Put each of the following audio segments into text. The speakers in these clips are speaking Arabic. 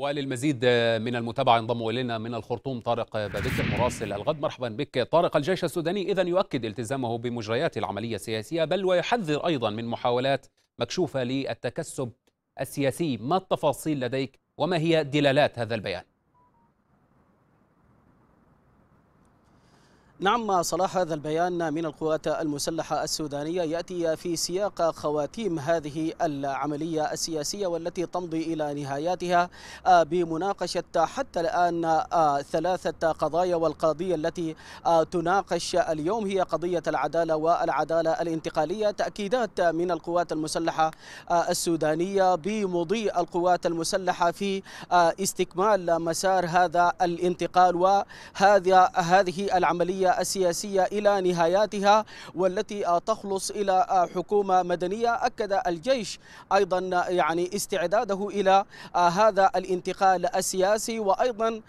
وللمزيد من المتابعة انضموا إلينا من الخرطوم طارق بابكر مراسل الغد مرحبا بك طارق الجيش السوداني إذا يؤكد التزامه بمجريات العملية السياسية بل ويحذر أيضا من محاولات مكشوفة للتكسب السياسي ما التفاصيل لديك وما هي دلالات هذا البيان؟ نعم صلاح هذا البيان من القوات المسلحة السودانية يأتي في سياق خواتيم هذه العملية السياسية والتي تمضي إلى نهاياتها آه، بمناقشة حتى الآن آه، ثلاثة قضايا والقضية التي آه، تناقش اليوم هي قضية العدالة والعدالة الانتقالية تأكيدات من القوات المسلحة السودانية بمضي القوات المسلحة في استكمال مسار هذا الانتقال وهذا هذه العملية السياسية إلى نهاياتها والتي تخلص إلى حكومة مدنية أكد الجيش أيضا يعني استعداده إلى هذا الانتقال السياسي وأيضا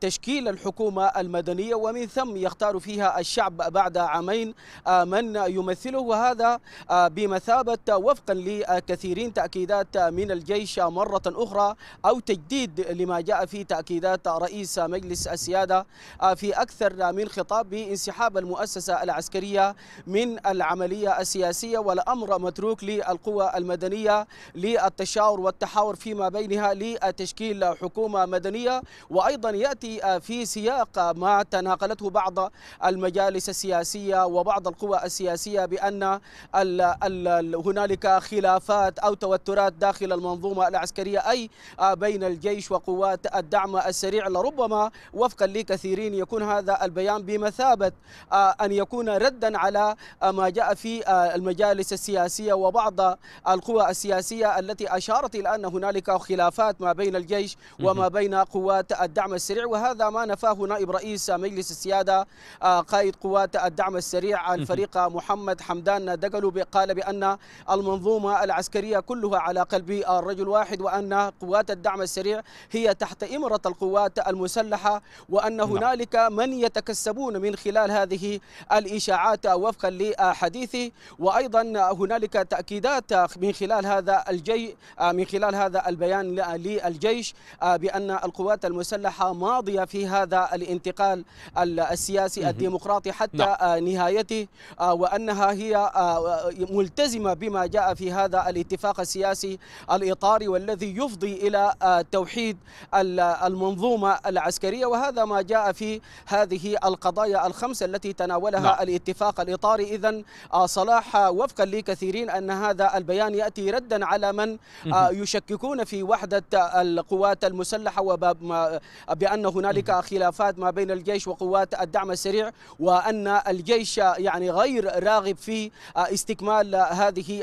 تشكيل الحكومة المدنية ومن ثم يختار فيها الشعب بعد عامين من يمثله وهذا بمثابة وفقا لكثيرين تأكيدات من الجيش مرة أخرى أو تجديد لما جاء في تأكيدات رئيس مجلس السيادة في أكثر من خطاب بانسحاب المؤسسة العسكرية من العملية السياسية والأمر متروك للقوى المدنية للتشاور والتحاور فيما بينها لتشكيل حكومة مدنية وأيضا يأتي في سياق ما تناقلته بعض المجالس السياسية وبعض القوى السياسية بأن هنالك خلافات أو توترات داخل المنظومة العسكرية أي بين الجيش وقوات الدعم السريع لربما وفقا لكثيرين يكون هذا البيان بمثابة بمثابة آه، أن يكون ردا على آه، ما جاء في آه، المجالس السياسية وبعض القوى السياسية التي أشارت إلى أن هنالك خلافات ما بين الجيش وما بين قوات الدعم السريع وهذا ما نفاه نائب رئيس مجلس السيادة قائد قوات الدعم السريع الفريق محمد حمدان دقلو قال بأن المنظومة العسكرية كلها على قلب الرجل واحد وأن قوات الدعم السريع هي تحت إمرة القوات المسلحة وأن نعم. هنالك من يتكسبون من خلال هذه الإشاعات وفقا لحديثه وأيضا هنالك تأكيدات من خلال هذا الجي من خلال هذا البيان للجيش بأن القوات المسلحة ماضية في هذا الانتقال السياسي الديمقراطي حتى نعم. نهايته وأنها هي ملتزمة بما جاء في هذا الاتفاق السياسي الإطاري والذي يفضي إلى توحيد المنظومة العسكرية وهذا ما جاء في هذه القضايا الخمسة التي تناولها نعم. الاتفاق الإطاري إذا آه، صلاح آه، وفقا لكثيرين أن هذا البيان يأتي ردا على من آه، يشككون في وحدة القوات المسلحة وبأن هنالك خلافات ما بين الجيش وقوات الدعم السريع وأن الجيش يعني غير راغب في استكمال هذه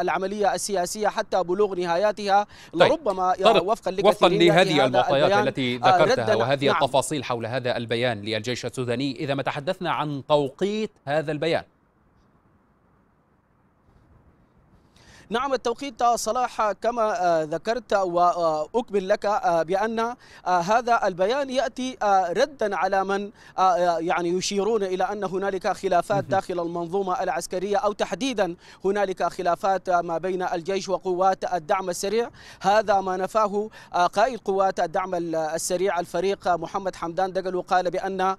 العملية السياسية حتى بلوغ نهاياتها طيب. لربما وفقا لكثيرين وفقا لهذه المعطيات التي ذكرتها وهذه نعم. التفاصيل حول هذا البيان للجيش السوداني إذا عندما تحدثنا عن توقيت هذا البيان نعم التوقيت صلاح كما آه، ذكرت وأكمل آه، لك آه، بأن هذا البيان يأتي ردا على من يعني يشيرون إلى أن هنالك خلافات داخل المنظومة العسكرية أو تحديدا هنالك خلافات ما بين الجيش وقوات الدعم السريع هذا ما نفاه قائد قوات الدعم السريع الفريق محمد حمدان دقلو قال بأن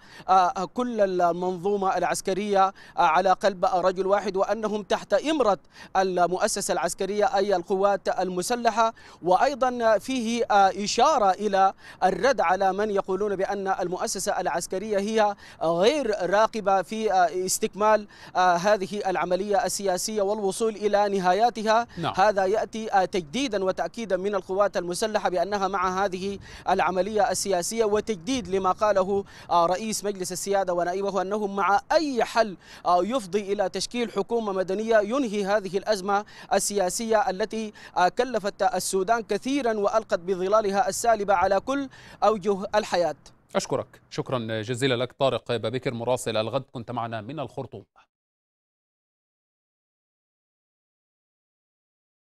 كل المنظومة العسكرية على قلب رجل واحد وأنهم تحت إمرة المؤسسة العسكرية أي القوات المسلحة وأيضا فيه آه، إشارة إلى الرد على من يقولون بأن المؤسسة العسكرية هي غير راقبة في آه، استكمال آه، هذه العملية السياسية والوصول إلى نهاياتها نعم. هذا يأتي تجديدا وتأكيدا من القوات المسلحة بأنها مع هذه العملية السياسية وتجديد لما قاله رئيس مجلس السيادة ونائبه أنه مع أي حل يفضي إلى تشكيل حكومة مدنية ينهي هذه الأزمة السياسية التي آه، كلفت السودان كثيرا وألقت بظلالها السالبة على كل أوجه الحياة أشكرك شكرا جزيلا لك طارق بابكر مراسل الغد كنت معنا من الخرطوم